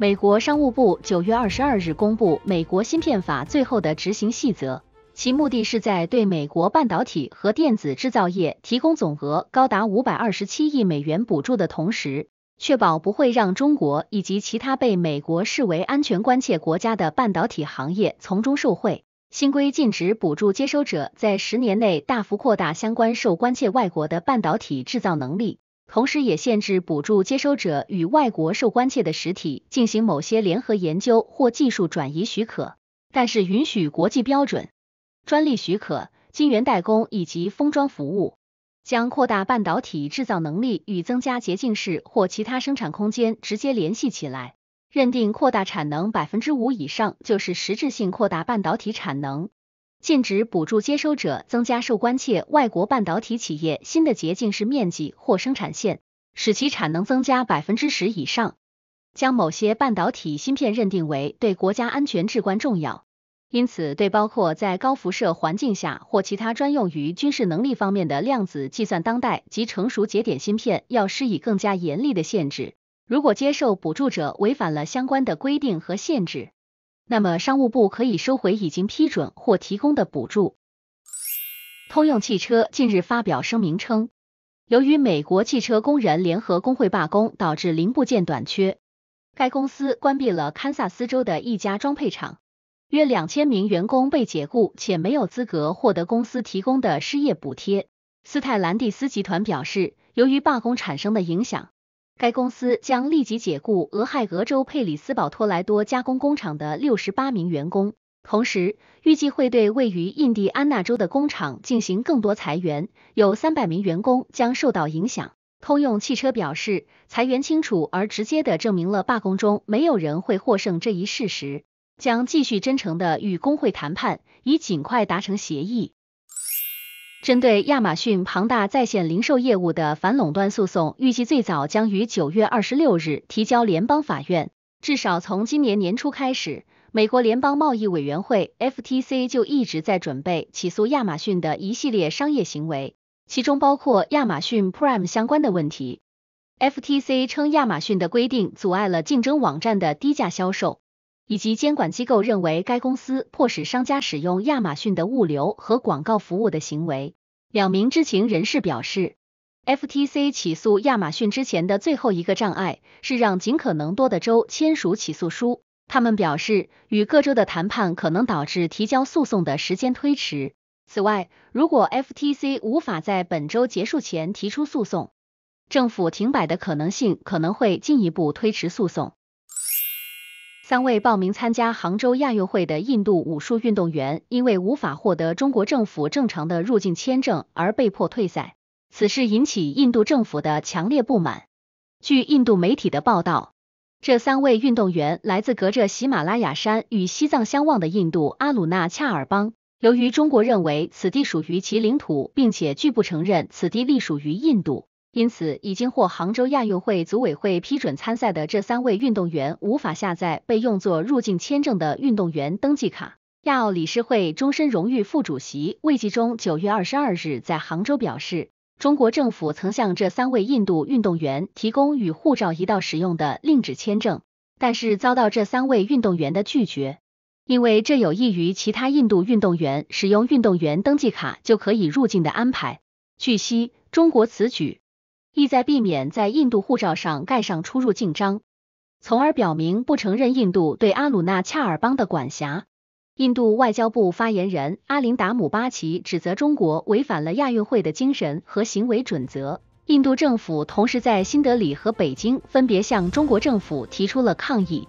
美国商务部九月二十二日公布《美国芯片法》最后的执行细则，其目的是在对美国半导体和电子制造业提供总额高达五百二十七亿美元补助的同时，确保不会让中国以及其他被美国视为安全关切国家的半导体行业从中受贿。新规禁止补助接收者在十年内大幅扩大相关受关切外国的半导体制造能力。同时，也限制补助接收者与外国受关切的实体进行某些联合研究或技术转移许可，但是允许国际标准、专利许可、晶圆代工以及封装服务。将扩大半导体制造能力与增加洁净室或其他生产空间直接联系起来，认定扩大产能百分之五以上就是实质性扩大半导体产能。禁止补助接收者增加受关切外国半导体企业新的洁净室面积或生产线，使其产能增加百分之十以上。将某些半导体芯片认定为对国家安全至关重要，因此对包括在高辐射环境下或其他专用于军事能力方面的量子计算当代及成熟节点芯片要施以更加严厉的限制。如果接受补助者违反了相关的规定和限制，那么，商务部可以收回已经批准或提供的补助。通用汽车近日发表声明称，由于美国汽车工人联合工会罢工导致零部件短缺，该公司关闭了堪萨斯州的一家装配厂，约两千名员工被解雇，且没有资格获得公司提供的失业补贴。斯泰兰蒂斯集团表示，由于罢工产生的影响。该公司将立即解雇俄亥俄州佩里斯堡托莱多加工工厂的六十八名员工，同时预计会对位于印第安纳州的工厂进行更多裁员，有三百名员工将受到影响。通用汽车表示，裁员清楚而直接地证明了罢工中没有人会获胜这一事实，将继续真诚地与工会谈判，以尽快达成协议。针对亚马逊庞大在线零售业务的反垄断诉讼，预计最早将于九月二十六日提交联邦法院。至少从今年年初开始，美国联邦贸易委员会 （FTC） 就一直在准备起诉亚马逊的一系列商业行为，其中包括亚马逊 Prime 相关的问题。FTC 称，亚马逊的规定阻碍了竞争网站的低价销售。以及监管机构认为该公司迫使商家使用亚马逊的物流和广告服务的行为，两名知情人士表示，FTC 起诉亚马逊之前的最后一个障碍是让尽可能多的州签署起诉书。他们表示，与各州的谈判可能导致提交诉讼的时间推迟。此外，如果 FTC 无法在本周结束前提出诉讼，政府停摆的可能性可能会进一步推迟诉讼。三位报名参加杭州亚运会的印度武术运动员，因为无法获得中国政府正常的入境签证而被迫退赛，此事引起印度政府的强烈不满。据印度媒体的报道，这三位运动员来自隔着喜马拉雅山与西藏相望的印度阿鲁纳恰尔邦，由于中国认为此地属于其领土，并且拒不承认此地隶属于印度。因此，已经获杭州亚运会组委会批准参赛的这三位运动员无法下载被用作入境签证的运动员登记卡。亚奥理事会终身荣誉副主席魏纪中九月二十二日在杭州表示，中国政府曾向这三位印度运动员提供与护照一道使用的令纸签证，但是遭到这三位运动员的拒绝，因为这有益于其他印度运动员使用运动员登记卡就可以入境的安排。据悉，中国此举。意在避免在印度护照上盖上出入境章，从而表明不承认印度对阿鲁纳恰尔邦的管辖。印度外交部发言人阿林达姆巴奇指责中国违反了亚运会的精神和行为准则。印度政府同时在新德里和北京分别向中国政府提出了抗议。